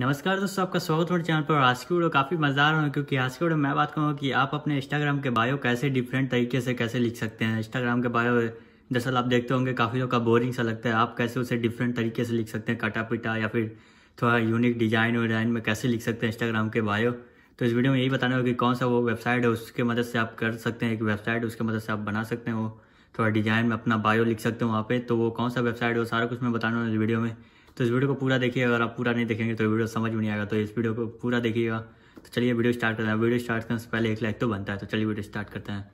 नमस्कार दोस्तों आपका स्वागत है चैनल पर आज की वीडियो काफ़ी मज़ेदार है क्योंकि आज की वीडियो मैं बात करूँगा कि आप अपने इंस्टाग्राम के बायो कैसे डिफरेंट तरीके से कैसे लिख सकते हैं इंस्टाग्राम के बायो दरअसल आप देखते होंगे काफ़ी लोग का बोरिंग सा लगता है आप कैसे उसे डिफरेंट तरीके से लिख सकते हैं काटा पिटा या फिर थोड़ा यूनिक डिजाइन डिजाइन में कैसे लिख सकते हैं इंस्टाग्राम के बायो तो इस वीडियो में यही बताना होगा कि कौन सा वो वेबसाइट है उसके मदद से आप कर सकते हैं एक वेबसाइट उसके मदद से आप बना सकते हैं वो थोड़ा डिजाइन में अपना बायो लिख सकते हो वहाँ पे तो वो कौन सा वेबसाइट है वो सारा कुछ मैं बताना हूँ इस वीडियो में तो इस वीडियो को पूरा देखिए अगर आप पूरा नहीं देखेंगे तो वीडियो समझ में नहीं आएगा तो इस वीडियो को पूरा देखिएगा तो चलिए वीडियो स्टार्ट करते हैं वीडियो स्टार्ट करने से पहले एक लाइक तो बनता है तो चलिए वीडियो स्टार्ट करते हैं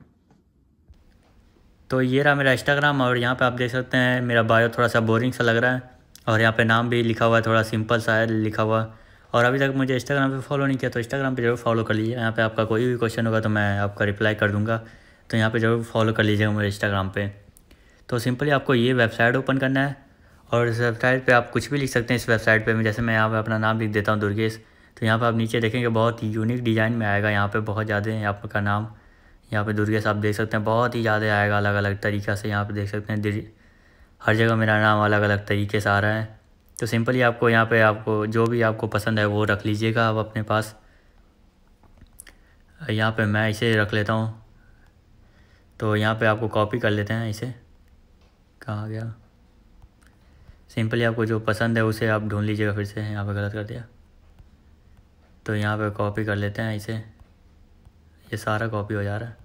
तो ये रहा मेरा इंस्टाग्राम और यहाँ पे आप देख सकते हैं मेरा बायो थोड़ा सा बोरिंग सा लग रहा है और यहाँ पे नाम भी लिखा हुआ है थोड़ा सिंपल सा है लिखा हुआ और अभी तक मुझे इंस्टाग्राम पे फॉलो नहीं किया तो इंस्टाग्राम पे जरूर फॉलो कर लीजिए यहाँ पे आपका कोई भी क्वेश्चन होगा तो मैं आपका रिप्लाई कर दूँगा तो यहाँ पर जरूर फॉलो कर लीजिएगा मेरे इंस्टाग्राम पर तो सिंपली आपको ये वेबसाइट ओपन करना है और इस वेबसाइट पे आप कुछ भी लिख सकते हैं इस वेबसाइट पे मैं जैसे मैं यहाँ पे अपना नाम लिख देता हूँ दुर्गेश तो यहाँ पे आप नीचे देखेंगे बहुत ही यूनिक डिज़ाइन में आएगा यहाँ पे बहुत ज़्यादा आपका नाम यहाँ पे दुर्गेश आप देख सकते हैं बहुत ही ज़्यादा आएगा अलग अलग तरीक़ा से यहाँ पर देख सकते हैं हर जगह मेरा नाम अलग अलग तरीके से आ रहा है तो सिंपली आपको यहाँ पर आपको जो भी आपको पसंद है वो रख लीजिएगा आप अपने पास यहाँ पर मैं इसे रख लेता हूँ तो यहाँ पर आपको कॉपी कर लेते हैं इसे कहाँ गया सिंपली आपको जो पसंद है उसे आप ढूंढ लीजिएगा फिर से यहाँ पे गलत कर दिया तो यहाँ पे कॉपी कर लेते हैं इसे ये सारा कॉपी हो जा रहा है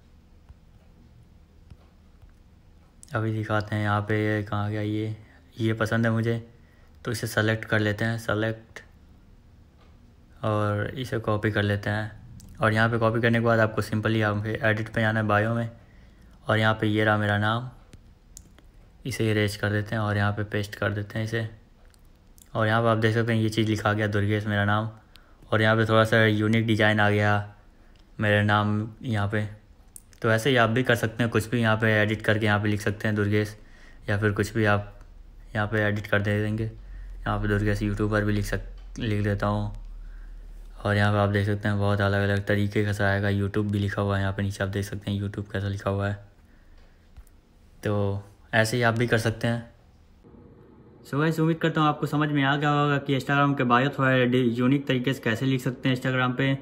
अभी दिखाते हैं यहाँ पे ये कहाँ गया ये ये पसंद है मुझे तो इसे सेलेक्ट कर लेते हैं सेलेक्ट और इसे कॉपी कर लेते हैं और यहाँ पे कॉपी करने के बाद आपको सिंपली आप एडिट पे जाना है बायो में और यहाँ पे ये रहा मेरा नाम इसे इरेज कर देते हैं और यहाँ पे पेस्ट कर देते हैं इसे और यहाँ पे आप देख सकते हैं ये चीज़ लिखा गया दुर्गेश मेरा नाम और यहाँ पे थोड़ा सा यूनिक डिज़ाइन आ गया मेरा नाम यहाँ पे तो ऐसे ही आप भी कर सकते हैं कुछ भी यहाँ पे एडिट करके यहाँ पे लिख सकते हैं दुर्गेश या फिर कुछ भी आप यहाँ पे एडिट कर दे देंगे यहाँ पे दुर्गेश पर भी लिख सक लिख देता हूँ और यहाँ पे आप देख सकते हैं बहुत अलग अलग तरीके का आएगा यूट्यूब भी लिखा हुआ है यहाँ पर नीचे आप देख सकते हैं यूट्यूब कैसा लिखा हुआ है तो ऐसे ही आप भी कर सकते हैं सो so ऐसे उम्मीद करता हूँ आपको समझ में आ गया होगा कि इंस्टाग्राम के बायो थोड़ा यूनिक तरीके से कैसे लिख सकते हैं इंस्टाग्राम पे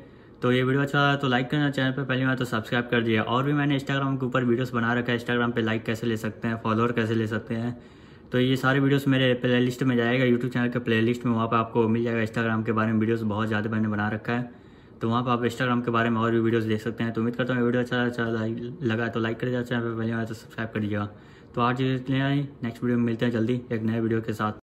तो ये वीडियो अच्छा लगा तो लाइक करना चैनल पर पहली बार तो सब्सक्राइब कर दिया और भी मैंने इंस्टाग्राम के ऊपर वीडियोस बना रखा है इंस्टाग्राम पे लाइक कैसे ले सकते हैं फॉलोअर कैसे ले सकते हैं तो ये सारे वीडियोस मेरे प्लेलिस्ट में जाएगा यूट्यूब चैनल के प्लेलिस्ट में वहाँ पर आपको मिल जाएगा इंस्टाग्राम के बारे में वीडियोज़ बहुत ज़्यादा मैंने बना रखा है तो वहाँ पर आप इंस्टाग्राम के बारे में और भी वीडियोज़ देख सकते हैं तो उम्मीद करता हूँ वीडियो अच्छा अच्छा लगा अच्छा तो लाइक कर दिया चैनल पर पहले बार तो सब्सक्राइब कर दिया तो आज ये इतने नेक्स्ट वीडियो में मिलते हैं जल्दी एक नए वीडियो के साथ